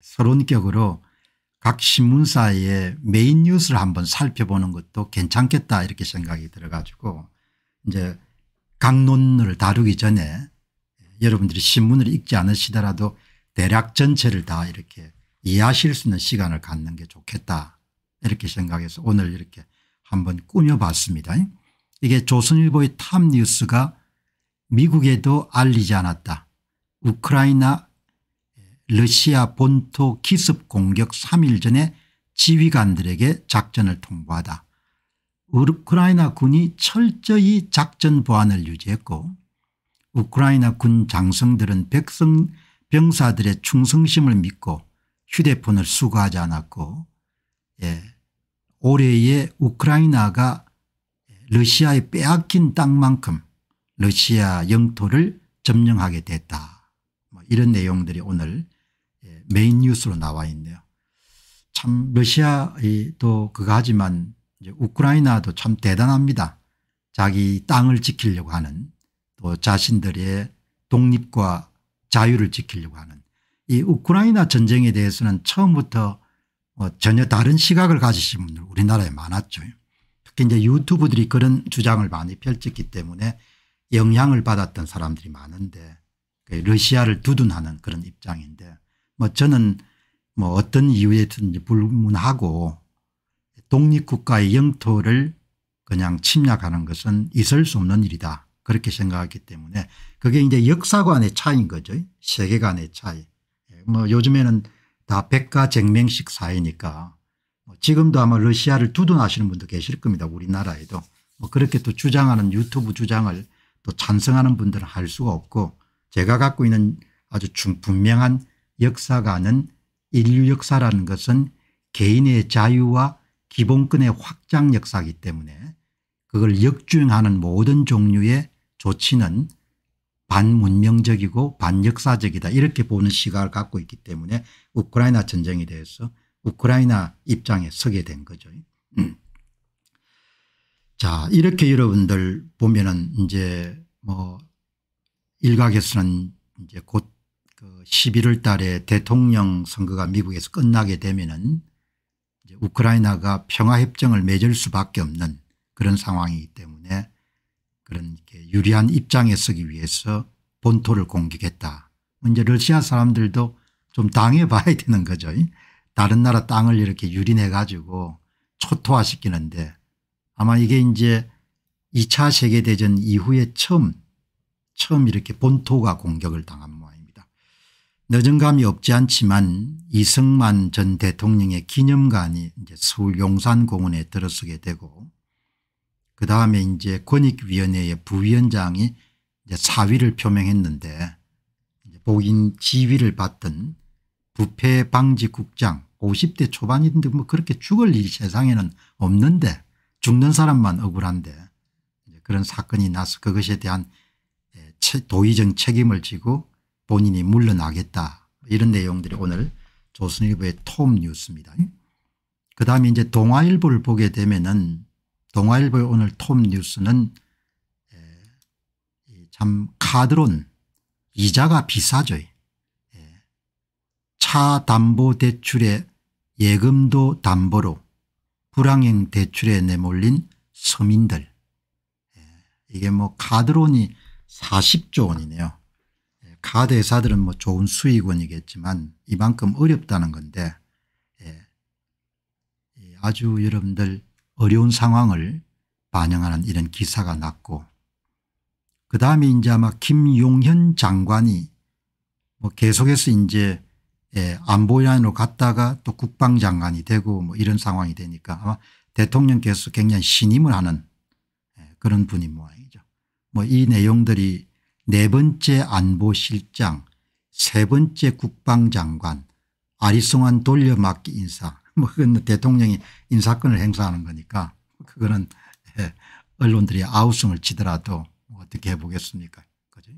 서론격으로 각 신문사의 메인 뉴스를 한번 살펴보는 것도 괜찮겠다 이렇게 생각이 들어가지고 이제 강론을 다루기 전에 여러분들이 신문을 읽지 않으시더라도 대략 전체를 다 이렇게 이해하실 수 있는 시간을 갖는 게 좋겠다 이렇게 생각해서 오늘 이렇게 한번 꾸며봤습니다. 이게 조선일보의 탑뉴스가 미국에도 알리지 않았다. 우크라이나 러시아 본토 기습 공격 3일 전에 지휘관들에게 작전을 통보하다. 우크라이나 군이 철저히 작전 보안을 유지했고 우크라이나 군 장성들은 백성 병사들의 충성심을 믿고 휴대폰을 수거하지 않았고 예, 올해에 우크라이나가 러시아에 빼앗긴 땅만큼 러시아 영토를 점령하게 됐다. 뭐 이런 내용들이 오늘 메인 뉴스로 나와 있네요. 참 러시아도 그거 하지만 우크라이나도 참 대단합니다. 자기 땅을 지키려고 하는 또 자신들의 독립과 자유를 지키려고 하는 이 우크라이나 전쟁에 대해서는 처음부터 어, 전혀 다른 시각을 가지신 분들 우리나라에 많았죠. 특히 이제 유튜브들이 그런 주장을 많이 펼쳤기 때문에 영향을 받았던 사람들이 많은데 그 러시아를 두둔하는 그런 입장인데 뭐 저는 뭐 어떤 이유에든지 불문하고 독립국가의 영토를 그냥 침략하는 것은 있을 수 없는 일이다. 그렇게 생각하기 때문에 그게 이제 역사관의 차이인 거죠. 세계관의 차이. 예, 뭐 요즘에는 다 백가쟁맹식 사회니까 뭐 지금도 아마 러시아를 두둔하시는 분도 계실 겁니다. 우리나라에도. 뭐 그렇게 또 주장하는 유튜브 주장을 또 찬성하는 분들은 할 수가 없고 제가 갖고 있는 아주 분명한 역사가는 인류 역사라는 것은 개인의 자유와 기본권의 확장 역사이기 때문에 그걸 역주행하는 모든 종류의 조치는 반문명적이고 반역사적이다 이렇게 보는 시각을 갖고 있기 때문에 우크라이나 전쟁에 대해서 우크라이나 입장에 서게 된 거죠. 음. 자 이렇게 여러분들 보면은 이제 뭐 일각에서는 이제 곧그 11월 달에 대통령 선거가 미국에서 끝나게 되면은 우크라이나가 평화협정을 맺을 수밖에 없는 그런 상황이기 때문에 그런 유리한 입장에 서기 위해서 본토를 공격했다. 이제 러시아 사람들도 좀 당해봐야 되는 거죠. 다른 나라 땅을 이렇게 유린해 가지고 초토화시키는데 아마 이게 이제 2차 세계대전 이후에 처음 처음 이렇게 본토가 공격을 당합니다. 늦은 감이 없지 않지만 이승만 전 대통령의 기념관이 이제 서울 용산공원에 들어서게 되고 그 다음에 이제 권익위원회의 부위원장이 이제 사위를 표명했는데 이제 복인 지위를 받던 부패 방지국장 50대 초반인데 뭐 그렇게 죽을 일이 세상에는 없는데 죽는 사람만 억울한데 이제 그런 사건이 나서 그것에 대한 예, 도의적 책임을 지고 본인이 물러나겠다 이런 내용들이 오늘 조선일보의 톱 뉴스입니다. 그 다음에 이제 동아일보를 보게 되면은 동아일보의 오늘 톰 뉴스는 참 카드론 이자가 비싸죠. 차 담보 대출에 예금도 담보로 불황행 대출에 내몰린 서민들 이게 뭐 카드론이 40조 원이네요. 가대사들은 뭐 좋은 수익원이겠지만 이만큼 어렵다는 건데 예. 아주 여러분들 어려운 상황을 반영하는 이런 기사가 났고 그 다음에 이제 아마 김용현 장관이 뭐 계속해서 이제 예, 안보위원으로 갔다가 또 국방장관이 되고 뭐 이런 상황이 되니까 아마 대통령께서 굉장히 신임을 하는 예, 그런 분인 모양이죠. 뭐 이 내용들이 네 번째 안보실장, 세 번째 국방장관, 아리송한 돌려막기 인사 뭐 그건 대통령이 인사권을 행사하는 거니까 그거는 예, 언론들이 아우성을 치더라도 뭐 어떻게 해보겠습니까 그죠?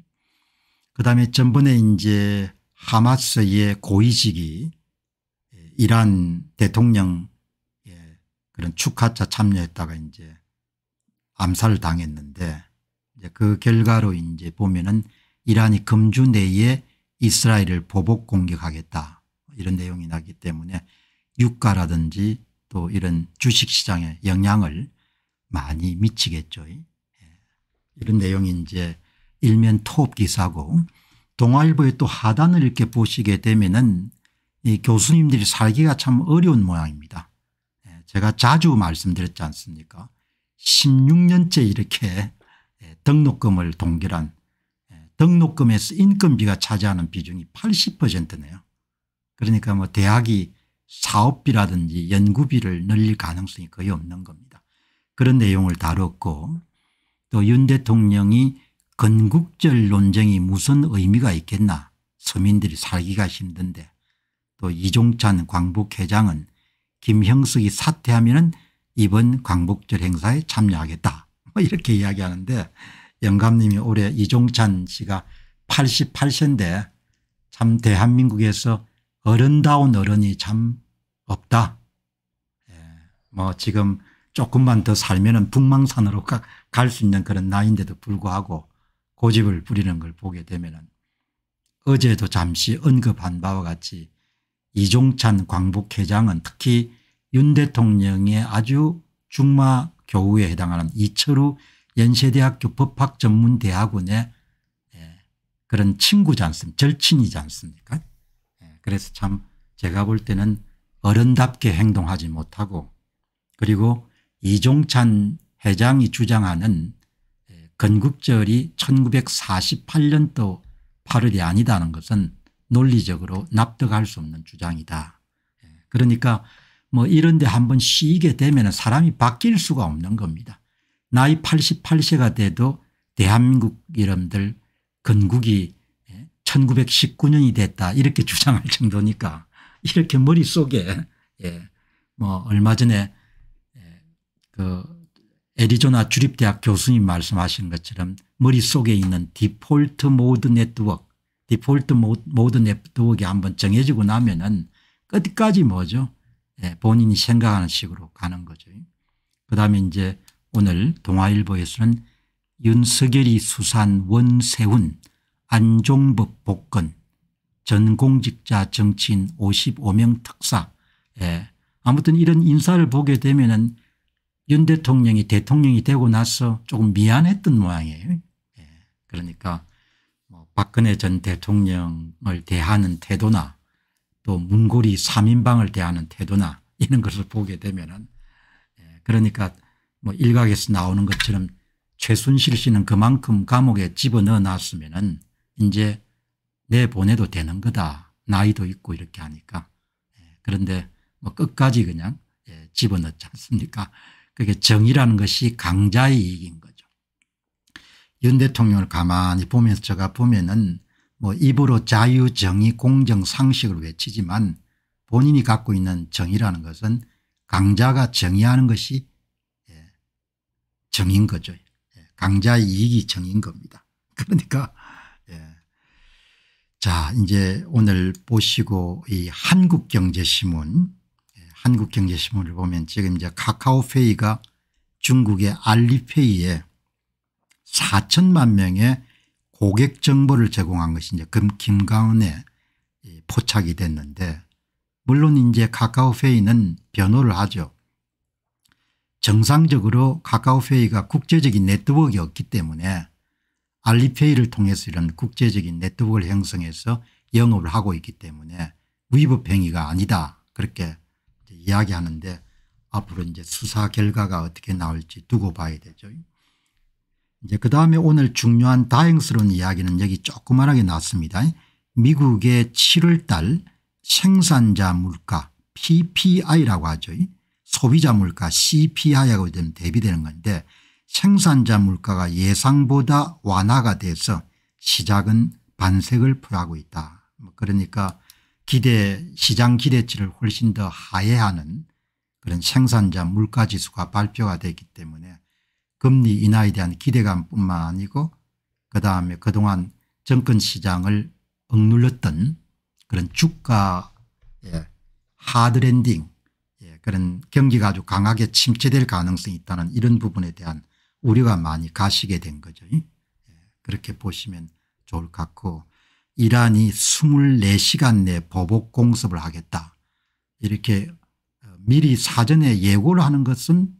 그다음에 전번에 이제 하마스의 고위직이 예, 이란 대통령 예, 그런 축하차 참여했다가 이제 암살을 당했는데 그 결과로 이제 보면은 이란이 금주 내에 이스라엘을 보복 공격하겠다 이런 내용이 나기 때문에 유가라든지 또 이런 주식시장에 영향을 많이 미치겠죠. 예. 이런 내용이 이제 일면 톱 기사고 동아일보의 또 하단을 이렇게 보시게 되면은 이 교수님들이 살기가 참 어려운 모양입니다. 예. 제가 자주 말씀드렸지 않습니까 16년째 이렇게 예, 등록금을 동결한 예, 등록금에서 인건비가 차지하는 비중이 80%네요. 그러니까 뭐 대학이 사업비라든지 연구비를 늘릴 가능성이 거의 없는 겁니다. 그런 내용을 다뤘고 또 윤 대통령이 건국절 논쟁이 무슨 의미가 있겠나 서민들이 살기가 힘든데 또 이종찬 광복회장은 김형석이 사퇴하면 이번 광복절 행사에 참여하겠다 뭐 이렇게 이야기하는데 영감님이 올해 이종찬 씨가 88세인데 참 대한민국에서 어른다운 어른이 참 없다. 예. 뭐 지금 조금만 더 살면은 북망산으로 갈 수 있는 그런 나이인데도 불구하고 고집을 부리는 걸 보게 되면은 어제도 잠시 언급한 바와 같이 이종찬 광복회장은 특히 윤 대통령의 아주 중마 교우에 해당하는 이철우 연세대학교 법학전문대학원의 예, 그런 친구지 않습니까 절친이지 않습니까 예, 그래서 참 제가 볼 때는 어른답게 행동하지 못하고 그리고 이종찬 회장이 주장하는 예, 건국절이 1948년도 8월이 아니다는 것은 논리적으로 납득할 수 없는 주장이다. 그러니까 뭐 이런 데 한 번 쉬게 되면 사람이 바뀔 수가 없는 겁니다. 나이 88세가 돼도 대한민국 이름들 건국이 1919년이 예, 됐다 이렇게 주장할 정도니까 이렇게 머릿속에 예, 뭐 얼마 전에 예, 그 애리조나 주립대학 교수님 말씀하신 것처럼 머릿속에 있는 디폴트 모드 네트워크 디폴트 모드 네트워크가 한번 정해지고 나면은 끝까지 뭐죠 예, 본인이 생각하는 식으로 가는 거죠. 그 다음에 이제 오늘 동아일보에서는 윤석열이 수산 원세훈 안종법 복권 전공직자 정치인 55명 특사 예. 아무튼 이런 인사를 보게 되면 은윤 대통령이 대통령이 되고 나서 조금 미안했던 모양이에요. 예. 그러니까 뭐 박근혜 전 대통령을 대하는 태도나 또 문고리 3인방을 대하는 태도나 이런 것을 보게 되면은 예, 그러니까 뭐 일각에서 나오는 것처럼 최순실 씨는 그만큼 감옥에 집어넣어 놨으면은 이제 내보내도 되는 거다. 나이도 있고 이렇게 하니까. 예, 그런데 뭐 끝까지 그냥 예, 집어넣지 않습니까? 그게 정의라는 것이 강자의 이익인 거죠. 윤 대통령을 가만히 보면서 제가 보면은 뭐 입으로 자유, 정의, 공정, 상식을 외치지만 본인이 갖고 있는 정의라는 것은 강자가 정의하는 것이 예, 정인 거죠. 예, 강자의 이익이 정인 겁니다. 그러니까 예. 자 이제 오늘 보시고 이 한국경제신문 한국경제신문을 보면 지금 이제 카카오페이가 중국의 알리페이에 4천만 명의 고객 정보를 제공한 것이 이제 금, 김가은에 포착이 됐는데 물론 이제 카카오페이는 변호를 하죠. 정상적으로 카카오페이가 국제적인 네트워크였기 때문에 알리페이를 통해서 이런 국제적인 네트워크를 형성해서 영업을 하고 있기 때문에 위법 행위가 아니다 그렇게 이야기하는데 앞으로 이제 수사 결과가 어떻게 나올지 두고 봐야 되죠. 이제 그 다음에 오늘 중요한 다행스러운 이야기는 여기 조그만하게 나왔습니다 미국의 7월달 생산자 물가 PPI라고 하죠. 소비자 물가 CPI하고 좀 대비되는 건데 생산자 물가가 예상보다 완화가 돼서 시작은 반색을 풀하고 있다. 뭐 그러니까 기대 시장 기대치를 훨씬 더 하회하는 그런 생산자 물가지수가 발표가 됐기 때문에 금리 인하에 대한 기대감뿐만 아니고 그다음에 그동안 정권 시장을 억눌렀던 그런 주가 예, 하드랜딩 예, 그런 경기가 아주 강하게 침체될 가능성이 있다는 이런 부분에 대한 우려가 많이 가시게 된 거죠. 예, 그렇게 보시면 좋을 것 같고 이란이 24시간 내 보복 공습을 하겠다 이렇게 어, 미리 사전에 예고를 하는 것은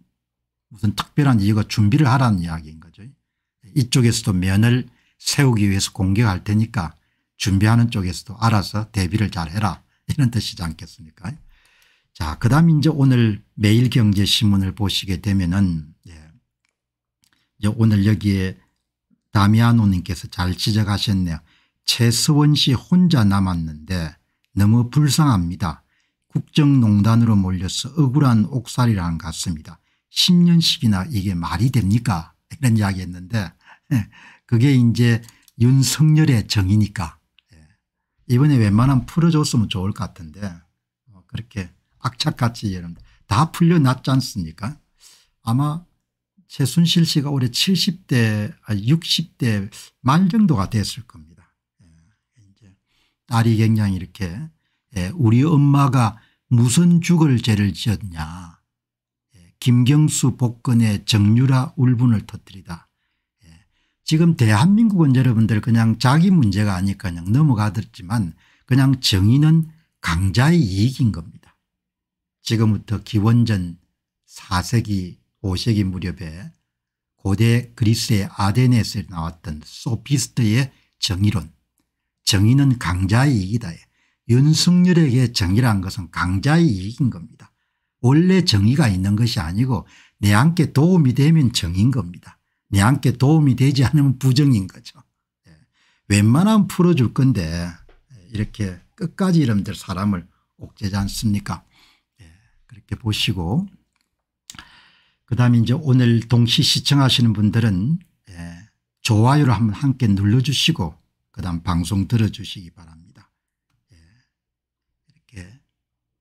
무슨 특별한 이유가 준비를 하라는 이야기인 거죠. 이쪽에서도 면을 세우기 위해서 공격할 테니까 준비하는 쪽에서도 알아서 대비를 잘 해라 이런 뜻이지 않겠습니까 자, 그 다음 이제 오늘 매일경제신문을 보시게 되면은 예. 오늘 여기에 다미아노님께서 잘 지적하셨네요. 최서원 씨 혼자 남았는데 너무 불쌍합니다. 국정농단으로 몰려서 억울한 옥살이랑 같습니다. 10년씩이나 이게 말이 됩니까 이런 이야기 했는데 예, 그게 이제 윤석열의 정의니까 예, 이번에 웬만하면 풀어줬으면 좋을 것 같은데 어, 그렇게 악착같이 여러분 다 풀려났지 않습니까 아마 최순실 씨가 올해 70대 60대 아, 말 정도가 됐을 겁니다. 예, 이제 딸이 굉장히 이렇게 우리 엄마가 무슨 죽을 죄를 지었냐 김경수 복근의 정유라 울분을 터뜨리다. 예. 지금 대한민국은 여러분들 그냥 자기 문제가 아니까 그냥 넘어가겠지만 그냥 정의는 강자의 이익인 겁니다. 지금부터 기원전 4세기 5세기 무렵에 고대 그리스의 아데네에서 나왔던 소피스트의 정의론 정의는 강자의 이익이다. 예. 윤석열에게 정의란 것은 강자의 이익인 겁니다. 원래 정의가 있는 것이 아니고 내한께 도움이 되면 정인 겁니다. 내한께 도움이 되지 않으면 부정인 거죠. 예. 웬만하면 풀어줄 건데 예, 이렇게 끝까지 이름들 사람을 옥죄지 않습니까 예. 그렇게 보시고 그다음에 이제 오늘 동시 시청하시는 분들은 예. 좋아요를 한번 함께 눌러주시고 그다음 방송 들어주시기 바랍니다. 예, 이렇게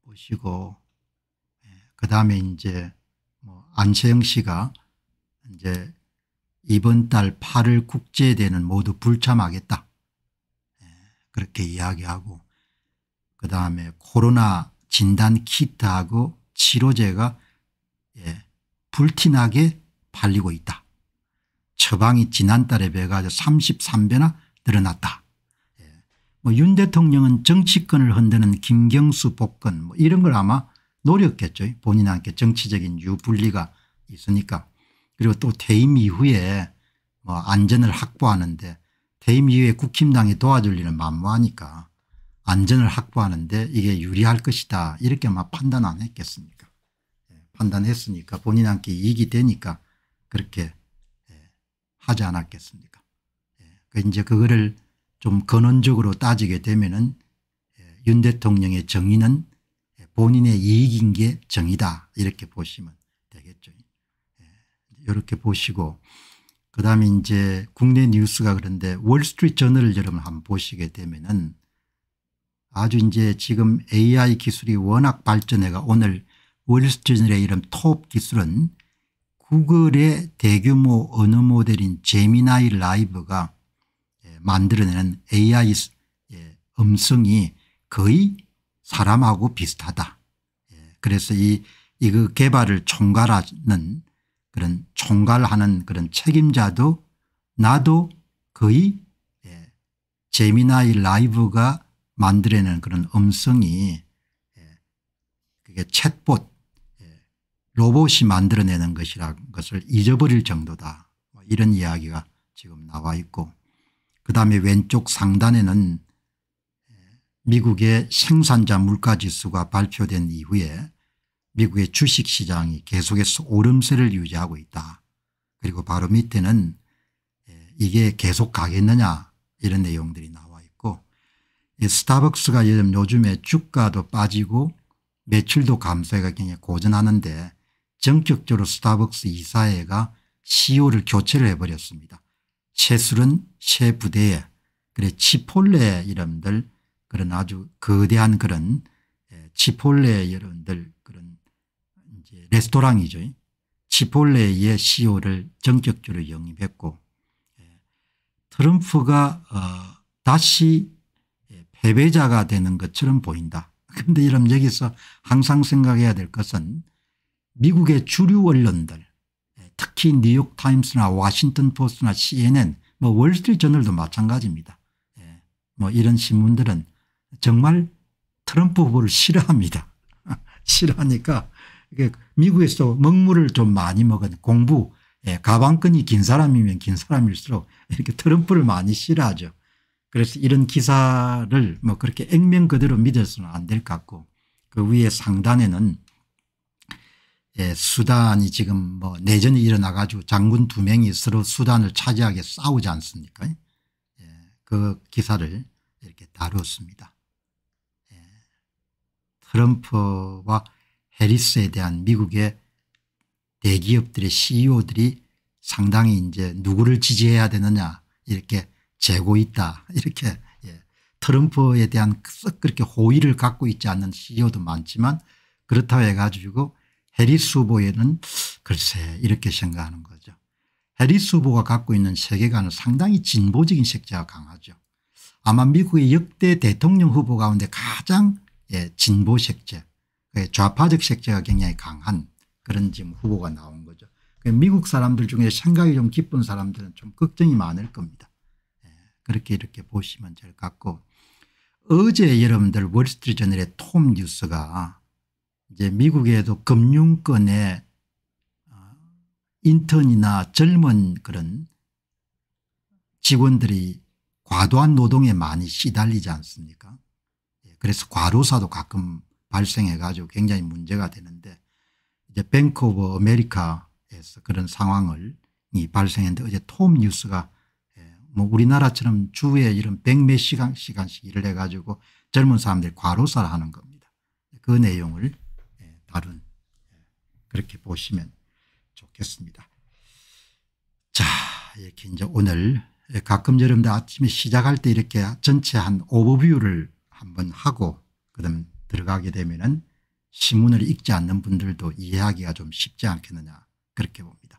보시고 그 다음에 이제 뭐 안채영 씨가 이제 이번 달 8일 국제대회는 모두 불참하겠다. 예, 그렇게 이야기하고 그 다음에 코로나 진단 키트하고 치료제가 예, 불티나게 팔리고 있다. 처방이 지난달에 배가지 33배나 늘어났다. 예. 뭐윤 대통령은 정치권을 흔드는 김경수 복권 뭐 이런 걸 아마 노력했죠. 본인한테 정치적인 유불리가 있으니까. 그리고 또 퇴임 이후에 뭐 안전을 확보하는데 퇴임 이후에 국힘당이 도와줄 일을 만무하니까 안전을 확보하는데 이게 유리할 것이다 이렇게 막 판단 안 했겠습니까 예, 판단했으니까 본인한테 이익이 되니까 그렇게 예, 하지 않았겠습니까 예, 그 이제 그거를 좀 근원적으로 따지게 되면 은윤 대통령의 정의는 본인의 이익인 게 정의다 이렇게 보시면 되겠죠. 예. 이렇게 보시고 그다음에 이제 국내 뉴스가 그런데 월스트리트 저널을 여러분 한번 보시게 되면은 아주 이제 지금 AI 기술이 워낙 발전해가 오늘 월스트리트 저널의 이런 톱 기술은 구글의 대규모 언어 모델인 제미나이 라이브가 예, 만들어내는 AI 예, 음성이 거의 사람하고 비슷하다. 예, 그래서 이 이거 그 개발을 총괄하는 그런 총괄하는 그런 책임자도 나도 거의 예, 재미나이 라이브가 만들어내 그런 음성이 예, 그게 챗봇 로봇이 만들어내는 것이라는 것을 잊어버릴 정도다. 뭐 이런 이야기가 지금 나와 있고 그다음에 왼쪽 상단에는 미국의 생산자 물가지수가 발표된 이후에 미국의 주식시장이 계속해서 오름세를 유지하고 있다. 그리고 바로 밑에는 예, 이게 계속 가겠느냐 이런 내용들이 나와 있고 스타벅스가 요즘에 주가도 빠지고 매출도 감소해가 굉장히 고전하는데 정격적으로 스타벅스 이사회가 CEO를 교체를 해버렸습니다. 채술은 새 부대에 그래 치폴레 이름들 그런 아주 거대한 그런 예, 치폴레 여러분들 그런 이제 레스토랑이죠. 치폴레의 CEO를 전격적으로 영입했고 예, 트럼프가 어 다시 예, 패배자가 되는 것처럼 보인다. 그런데 여러분 여기서 항상 생각해야 될 것은 미국의 주류 언론들 특히 뉴욕타임스나 워싱턴포스트나 CNN 뭐 월스트리트저널도 마찬가지입니다. 뭐 이런 신문들은 정말 트럼프 후보를 싫어합니다. 싫어하니까 미국에서 먹물을 좀 많이 먹은 공부 예, 가방끈이 긴 사람이면 긴 사람일수록 이렇게 트럼프를 많이 싫어하죠. 그래서 이런 기사를 뭐 그렇게 액면 그대로 믿어서는 안 될 것 같고 그 위에 상단에는 예, 수단이 지금 뭐 내전이 일어나 가지고 장군 두 명이 서로 수단을 차지하게 싸우지 않습니까 예, 그 기사를 이렇게 다루었습니다. 트럼프와 해리스에 대한 미국의 대기업들의 CEO들이 상당히 이제 누구를 지지해야 되느냐 이렇게 재고 있다 이렇게 예. 트럼프에 대한 썩 그렇게 호의를 갖고 있지 않는 CEO도 많지만 그렇다고 해가지고 해리스 후보에는 글쎄 이렇게 생각하는 거죠. 해리스 후보가 갖고 있는 세계관은 상당히 진보적인 색채가 강하죠. 아마 미국의 역대 대통령 후보 가운데 가장 예, 진보 색채 좌파적 색채가 굉장히 강한 그런 지금 후보가 나온 거죠. 미국 사람들 중에 생각이 좀 깊은 사람들은 좀 걱정이 많을 겁니다. 예, 그렇게 이렇게 보시면 될 것 같고 어제 여러분들 월스트리트저널의 톰 뉴스가 이제 미국에도 금융권의 어, 인턴이나 젊은 그런 직원들이 과도한 노동에 많이 시달리지 않습니까 그래서 과로사도 가끔 발생해 가지고 굉장히 문제가 되는데 이제 뱅크 오브 아메리카에서 그런 상황을 이 발생했는데 어제 톰 뉴스가 예, 뭐 우리나라처럼 주에 이런 백몇 시간, 시간씩 일을 해가지고 젊은 사람들이 과로사를 하는 겁니다. 그 내용을 예, 다룬 예, 그렇게 보시면 좋겠습니다. 자 이렇게 이제 오늘 가끔 여러분들 아침에 시작할 때 이렇게 전체 한 오버뷰를 한번 하고 그다음 들어가게 되면은 시문을 읽지 않는 분들도 이해하기가 좀 쉽지 않겠느냐 그렇게 봅니다.